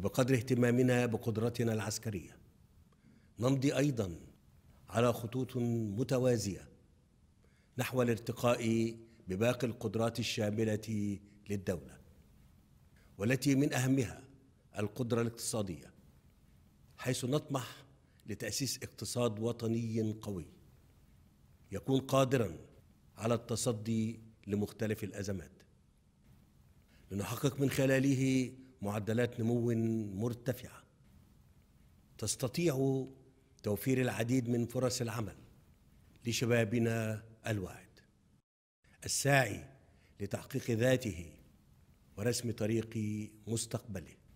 وبقدر اهتمامنا بقدرتنا العسكريه نمضي ايضا على خطوط متوازيه نحو الارتقاء بباقي القدرات الشامله للدوله والتي من اهمها القدره الاقتصاديه حيث نطمح لتاسيس اقتصاد وطني قوي يكون قادرا على التصدي لمختلف الازمات لنحقق من خلاله معدلات نمو مرتفعه تستطيع توفير العديد من فرص العمل لشبابنا الواعد الساعي لتحقيق ذاته ورسم طريق مستقبله